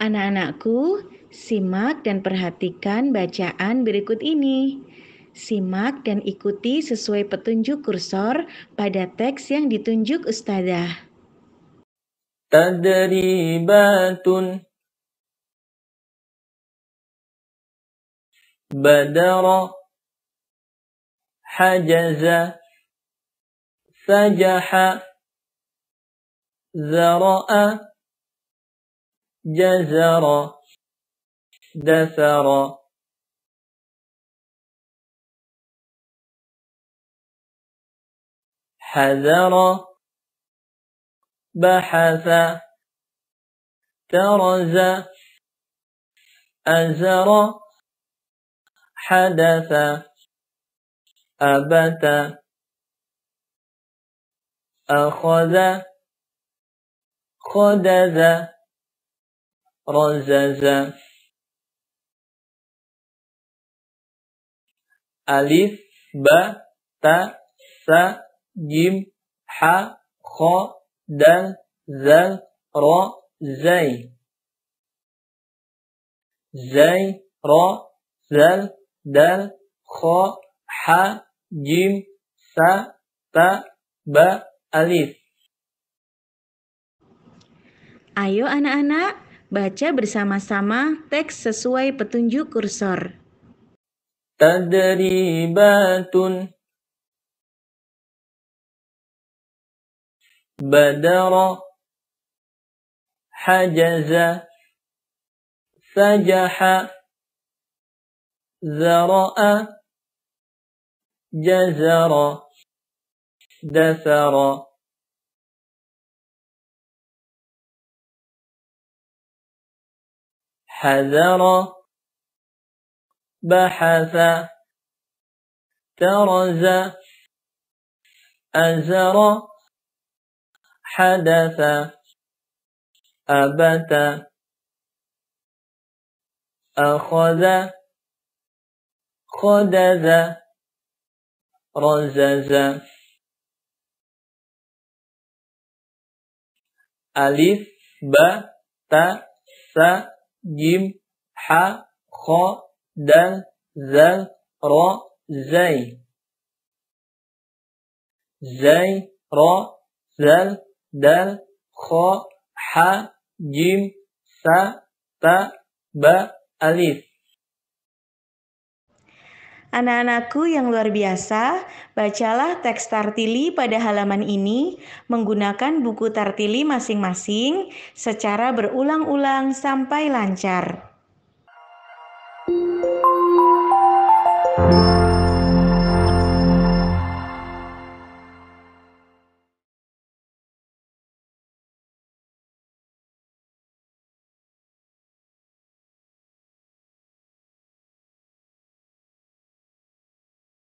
Anak-anakku, simak dan perhatikan bacaan berikut ini. Simak dan ikuti sesuai petunjuk kursor pada teks yang ditunjuk ustazah. Tadribatun Badara Hajaza Sajaha Zara'a جزر دثر حذر بحث ترز أزر حدث أبت أخذ خدذ razaza alif ba ta sa jim ha kho dal ز ro zai zai ro zal dal kho ha jim sa ta ba alif Ayo anak-anak, Baca bersama-sama teks sesuai petunjuk kursor. Tadribatun Badara Hajaza Sajaha Zara'a Jazara Dasara حذر بحث ترز أزر حدث أبت أخذ خدذ رزز ألف ب ت س جيم ح خ دال ذال را زي زي را زال دال خ ح جيم س ت ب أليف Anak-anakku yang luar biasa, bacalah teks Tartili pada halaman ini menggunakan buku Tartili masing-masing secara berulang-ulang sampai lancar.